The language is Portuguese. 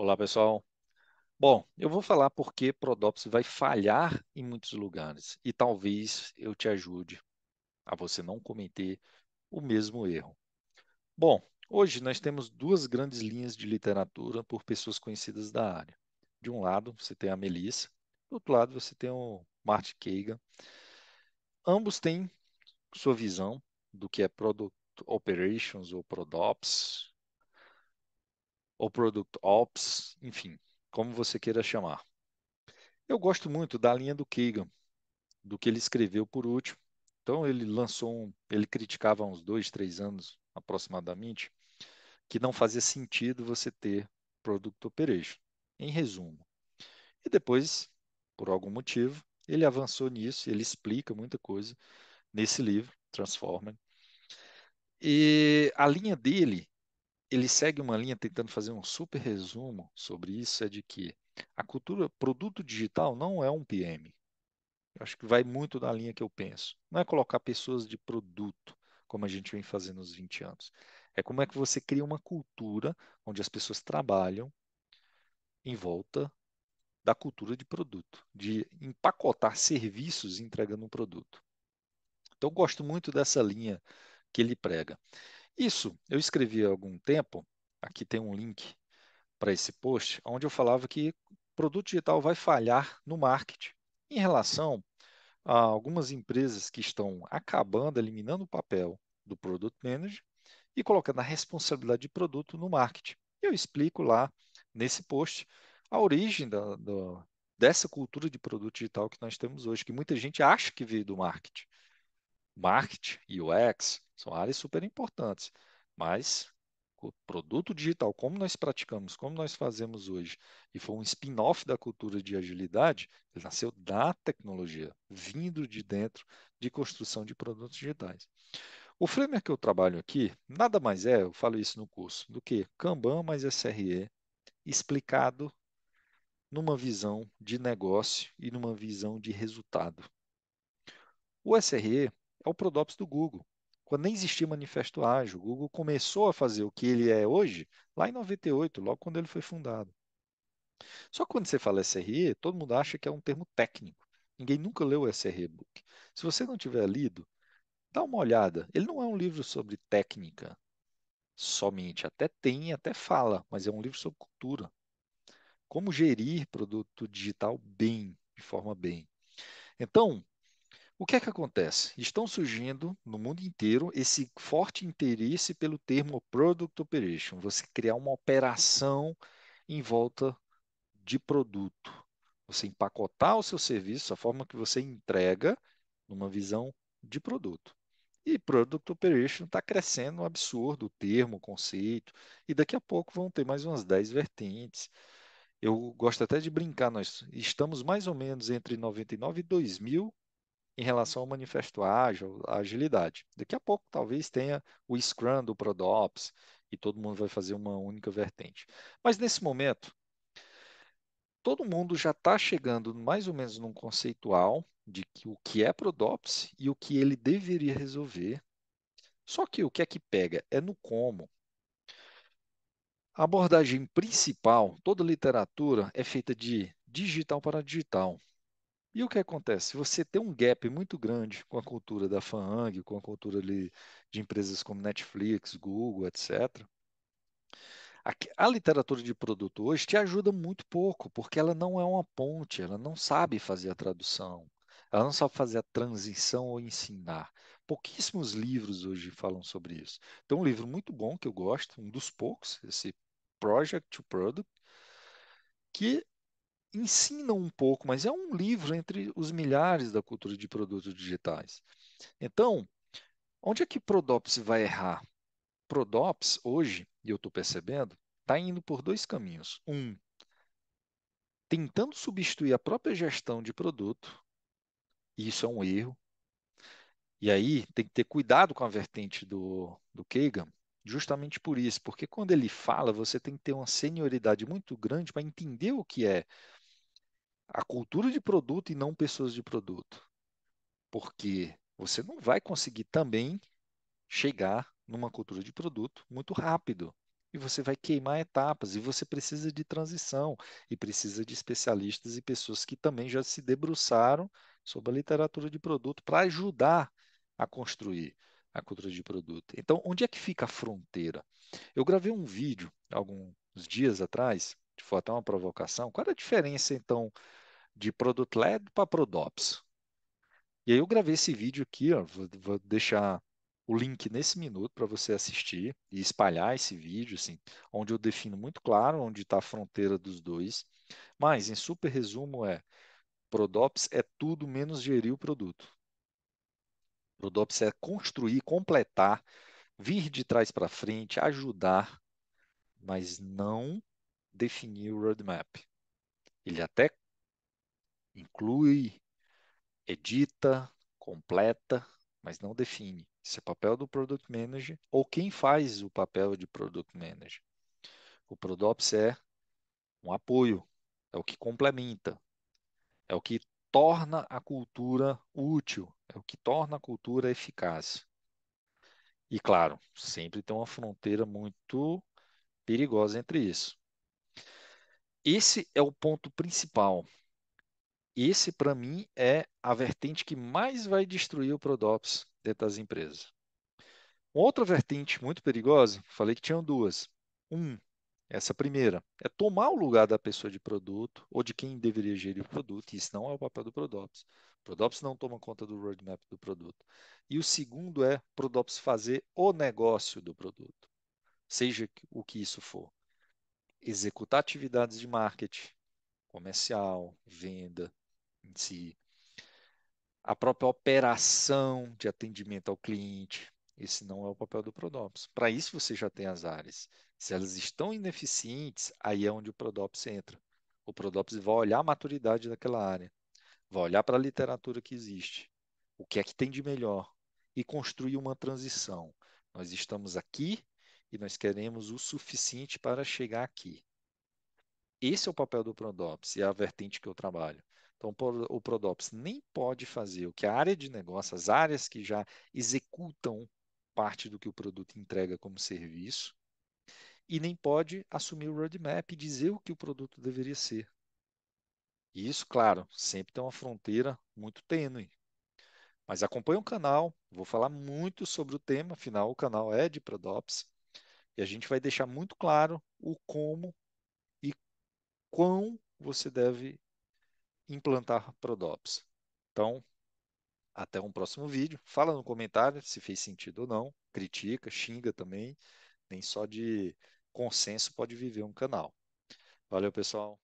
Olá, pessoal. Bom, eu vou falar por que Prodops vai falhar em muitos lugares e talvez eu te ajude a você não cometer o mesmo erro. Bom, hoje nós temos duas grandes linhas de literatura por pessoas conhecidas da área. De um lado, você tem a Melissa, do outro lado, você tem o Martin Kagan. Ambos têm sua visão do que é Product Operations ou Prodops, ou Product Ops, enfim, como você queira chamar. Eu gosto muito da linha do Kagan, do que ele escreveu por último. Então ele lançou um, ele criticava há uns dois, três anos aproximadamente, que não fazia sentido você ter Product Operation, em resumo. E depois, por algum motivo, ele avançou nisso, ele explica muita coisa nesse livro, Transformer. E a linha dele ele segue uma linha tentando fazer um super resumo sobre isso, é de que a cultura produto digital não é um PM. Eu acho que vai muito da linha que eu penso. Não é colocar pessoas de produto, como a gente vem fazendo nos 20 anos. É como é que você cria uma cultura onde as pessoas trabalham em volta da cultura de produto, de empacotar serviços entregando um produto. Então, eu gosto muito dessa linha que ele prega. Isso eu escrevi há algum tempo, aqui tem um link para esse post, onde eu falava que produto digital vai falhar no marketing em relação a algumas empresas que estão acabando, eliminando o papel do product manager e colocando a responsabilidade de produto no marketing. Eu explico lá nesse post a origem da, da, dessa cultura de produto digital que nós temos hoje, que muita gente acha que veio do marketing. Marketing, UX, são áreas super importantes, mas o produto digital, como nós praticamos, como nós fazemos hoje, e foi um spin-off da cultura de agilidade, ele nasceu da tecnologia, vindo de dentro de construção de produtos digitais. O framework que eu trabalho aqui, nada mais é, eu falo isso no curso, do que Kanban mais SRE explicado numa visão de negócio e numa visão de resultado. O SRE é o Prodops do Google quando nem existia manifesto ágil. O Google começou a fazer o que ele é hoje lá em 98, logo quando ele foi fundado. Só que quando você fala SRE, todo mundo acha que é um termo técnico. Ninguém nunca leu o SRE Book. Se você não tiver lido, dá uma olhada. Ele não é um livro sobre técnica somente. Até tem, até fala, mas é um livro sobre cultura. Como gerir produto digital bem, de forma bem. Então, o que é que acontece? Estão surgindo no mundo inteiro esse forte interesse pelo termo product operation, você criar uma operação em volta de produto. Você empacotar o seu serviço, a forma que você entrega, numa visão de produto. E Product Operation está crescendo um absurdo o termo, o conceito, e daqui a pouco vão ter mais umas 10 vertentes. Eu gosto até de brincar, nós estamos mais ou menos entre 99 e 2000 em relação ao manifesto ágil, à agilidade. Daqui a pouco talvez tenha o Scrum do Prodops e todo mundo vai fazer uma única vertente. Mas nesse momento, todo mundo já está chegando mais ou menos num conceitual de que, o que é Prodops e o que ele deveria resolver. Só que o que é que pega é no como. A abordagem principal, toda literatura é feita de digital para digital. E o que acontece? Se você tem um gap muito grande com a cultura da FANG, com a cultura ali de empresas como Netflix, Google, etc., a literatura de produto hoje te ajuda muito pouco, porque ela não é uma ponte, ela não sabe fazer a tradução, ela não sabe fazer a transição ou ensinar. Pouquíssimos livros hoje falam sobre isso. Tem então, um livro muito bom que eu gosto, um dos poucos, esse Project to Product, que ensinam um pouco, mas é um livro entre os milhares da cultura de produtos digitais. Então, onde é que Prodops vai errar? Prodops, hoje, e eu estou percebendo, está indo por dois caminhos. Um, tentando substituir a própria gestão de produto, e isso é um erro. E aí tem que ter cuidado com a vertente do, do Kagan, justamente por isso, porque quando ele fala, você tem que ter uma senioridade muito grande para entender o que é a cultura de produto e não pessoas de produto. Porque você não vai conseguir também chegar numa cultura de produto muito rápido. E você vai queimar etapas, e você precisa de transição, e precisa de especialistas e pessoas que também já se debruçaram sobre a literatura de produto para ajudar a construir a cultura de produto. Então, onde é que fica a fronteira? Eu gravei um vídeo alguns dias atrás for até uma provocação, qual é a diferença, então, de produto Led para Prodops? E aí eu gravei esse vídeo aqui, ó, vou, vou deixar o link nesse minuto para você assistir e espalhar esse vídeo, assim, onde eu defino muito claro onde está a fronteira dos dois. Mas, em super resumo, é Prodops é tudo menos gerir o produto. Prodops é construir, completar, vir de trás para frente, ajudar, mas não definir o roadmap. Ele até inclui, edita, completa, mas não define. Isso é papel do Product Manager ou quem faz o papel de Product Manager. O ProDops é um apoio, é o que complementa, é o que torna a cultura útil, é o que torna a cultura eficaz. E claro, sempre tem uma fronteira muito perigosa entre isso. Esse é o ponto principal. Esse, para mim, é a vertente que mais vai destruir o ProDops dentro das empresas. Outra vertente muito perigosa, falei que tinham duas. Um, essa primeira, é tomar o lugar da pessoa de produto ou de quem deveria gerir o produto, e isso não é o papel do ProDops. ProDops não toma conta do roadmap do produto. E o segundo é ProDops fazer o negócio do produto, seja o que isso for executar atividades de marketing, comercial, venda em si, a própria operação de atendimento ao cliente. Esse não é o papel do Prodops. Para isso você já tem as áreas. Se elas estão ineficientes, aí é onde o Prodops entra. O Prodops vai olhar a maturidade daquela área, vai olhar para a literatura que existe, o que é que tem de melhor e construir uma transição. Nós estamos aqui e nós queremos o suficiente para chegar aqui. Esse é o papel do Prodops e é a vertente que eu trabalho. Então, o Prodops nem pode fazer o que a área de negócio, as áreas que já executam parte do que o produto entrega como serviço, e nem pode assumir o roadmap e dizer o que o produto deveria ser. E isso, claro, sempre tem uma fronteira muito tênue. Mas acompanhe o canal, vou falar muito sobre o tema, afinal o canal é de Prodops. E a gente vai deixar muito claro o como e quão você deve implantar ProDops. Então, até um próximo vídeo. Fala no comentário se fez sentido ou não. Critica, xinga também. Nem só de consenso pode viver um canal. Valeu, pessoal.